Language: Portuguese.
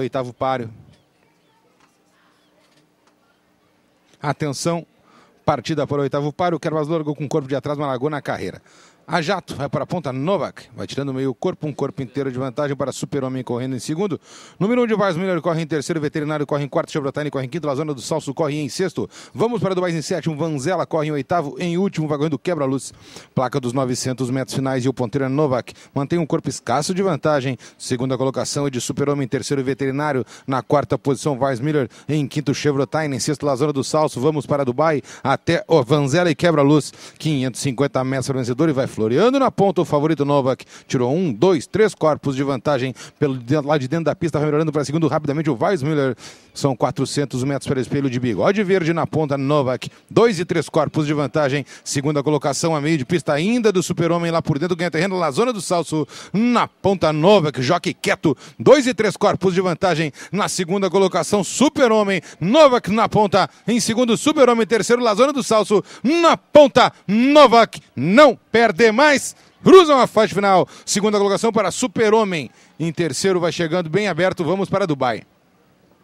oitavo páreo. Atenção, partida para o oitavo páreo. O Quervas largou com o corpo de atrás, mas largou na carreira. A Jato vai para a ponta, Novak vai tirando meio corpo, um corpo inteiro de vantagem para Super-Homem correndo em segundo. Número 1 um de Miller corre em terceiro, Veterinário corre em quarto, Chevrolet corre em quinto, La Zona do Salso corre em sexto. Vamos para Dubai em sétimo, Vanzela corre em oitavo, em último, vagão do Quebra-Luz. Placa dos 900 metros finais e o ponteiro é Novak mantém um corpo escasso de vantagem. Segunda colocação é de Super-Homem, terceiro Veterinário, na quarta posição Vars Miller, em quinto Chevrolet, em sexto La Zona do Salso. Vamos para Dubai até o Vanzela e Quebra-Luz, 550 metros vencedor e vai fluir Floriano. Na ponta, o favorito Novak tirou um, dois, três corpos de vantagem pelo lá de dentro da pista, vai melhorando para segundo rapidamente o Weissmüller. São 400 metros para espelho de bigode verde na ponta, Novak. Dois e três corpos de vantagem. Segunda colocação, a meio de pista ainda do super-homem lá por dentro, ganha terreno na zona do salso. Na ponta, Novak, joque quieto. Dois e três corpos de vantagem na segunda colocação, super-homem. Novak na ponta, em segundo, super-homem. Terceiro, na zona do salso. Na ponta, Novak. Não perder mais, cruzam a faixa final. Segunda colocação para Super-Homem. Em terceiro vai chegando bem aberto, vamos para Dubai.